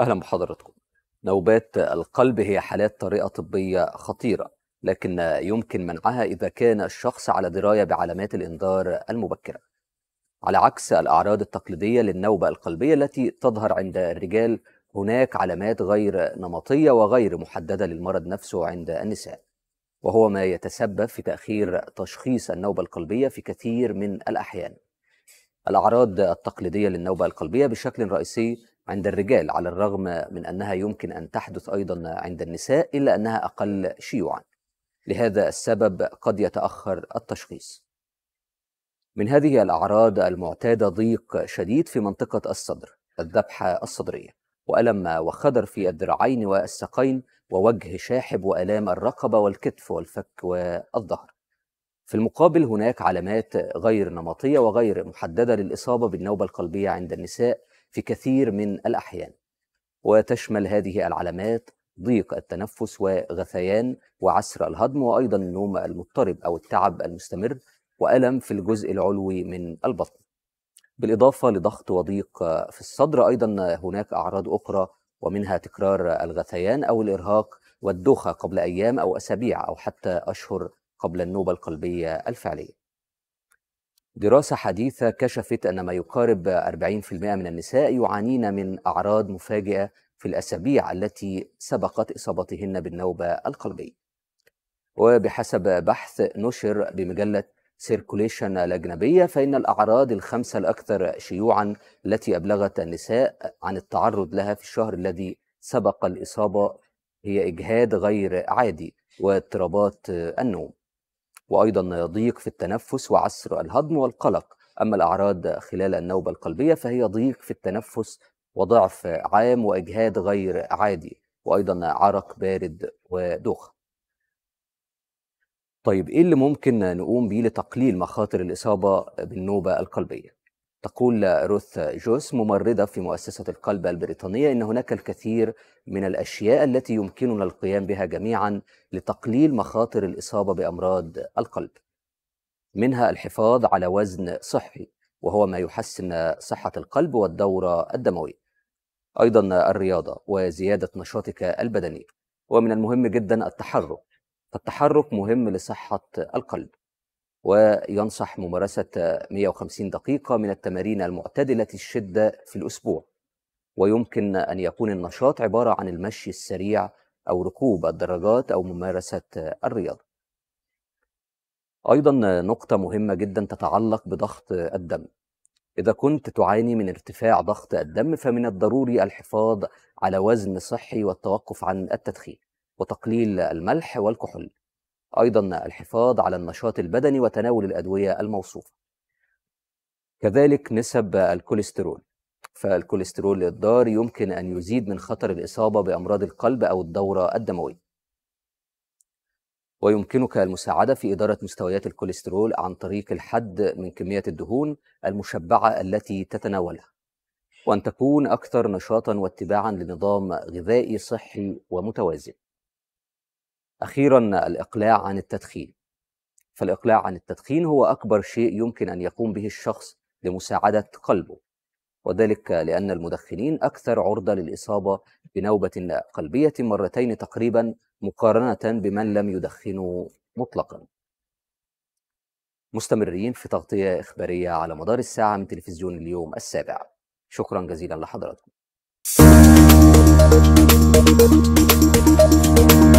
أهلا بحضراتكم نوبات القلب هي حالات طريقة طبية خطيرة لكن يمكن منعها إذا كان الشخص على دراية بعلامات الإنذار المبكرة على عكس الأعراض التقليدية للنوبة القلبية التي تظهر عند الرجال هناك علامات غير نمطية وغير محددة للمرض نفسه عند النساء وهو ما يتسبب في تأخير تشخيص النوبة القلبية في كثير من الأحيان الأعراض التقليدية للنوبة القلبية بشكل رئيسي عند الرجال على الرغم من انها يمكن ان تحدث ايضا عند النساء الا انها اقل شيوعا. لهذا السبب قد يتاخر التشخيص. من هذه الاعراض المعتاده ضيق شديد في منطقه الصدر، الذبحه الصدريه، والم وخدر في الذراعين والساقين، ووجه شاحب والام الرقبه والكتف والفك والظهر. في المقابل هناك علامات غير نمطيه وغير محدده للاصابه بالنوبه القلبيه عند النساء في كثير من الأحيان وتشمل هذه العلامات ضيق التنفس وغثيان وعسر الهضم وأيضا النوم المضطرب أو التعب المستمر وألم في الجزء العلوي من البطن بالإضافة لضغط وضيق في الصدر أيضا هناك أعراض أخرى ومنها تكرار الغثيان أو الإرهاق والدوخة قبل أيام أو أسابيع أو حتى أشهر قبل النوبة القلبية الفعلية دراسة حديثة كشفت أن ما يقارب 40% من النساء يعانين من أعراض مفاجئة في الأسابيع التي سبقت إصابتهن بالنوبة القلبية. وبحسب بحث نشر بمجلة سيركوليشن الأجنبية فإن الأعراض الخمسة الأكثر شيوعا التي أبلغت النساء عن التعرض لها في الشهر الذي سبق الإصابة هي إجهاد غير عادي واضطرابات النوم وأيضا ضيق في التنفس وعسر الهضم والقلق أما الأعراض خلال النوبة القلبية فهي ضيق في التنفس وضعف عام وإجهاد غير عادي وأيضا عرق بارد ودوخة طيب إيه اللي ممكن نقوم بيه لتقليل مخاطر الإصابة بالنوبة القلبية؟ تقول روث جوس ممرضة في مؤسسة القلب البريطانية إن هناك الكثير من الأشياء التي يمكننا القيام بها جميعا لتقليل مخاطر الإصابة بأمراض القلب منها الحفاظ على وزن صحي وهو ما يحسن صحة القلب والدورة الدموية أيضا الرياضة وزيادة نشاطك البدني ومن المهم جدا التحرك فالتحرك مهم لصحة القلب وينصح ممارسة 150 دقيقة من التمارين المعتدلة الشدة في الأسبوع ويمكن أن يكون النشاط عبارة عن المشي السريع أو ركوب الدراجات أو ممارسة الرياضة أيضا نقطة مهمة جدا تتعلق بضغط الدم إذا كنت تعاني من ارتفاع ضغط الدم فمن الضروري الحفاظ على وزن صحي والتوقف عن التدخين وتقليل الملح والكحول أيضا الحفاظ على النشاط البدني وتناول الأدوية الموصوفة كذلك نسب الكوليسترول فالكوليسترول الضار يمكن أن يزيد من خطر الإصابة بأمراض القلب أو الدورة الدموية ويمكنك المساعدة في إدارة مستويات الكوليسترول عن طريق الحد من كمية الدهون المشبعة التي تتناولها وأن تكون أكثر نشاطا واتباعا لنظام غذائي صحي ومتوازن أخيرا الإقلاع عن التدخين فالإقلاع عن التدخين هو أكبر شيء يمكن أن يقوم به الشخص لمساعدة قلبه وذلك لأن المدخنين أكثر عرضة للإصابة بنوبة قلبية مرتين تقريبا مقارنة بمن لم يدخنوا مطلقا مستمرين في تغطية إخبارية على مدار الساعة من تلفزيون اليوم السابع شكرا جزيلا لحضراتكم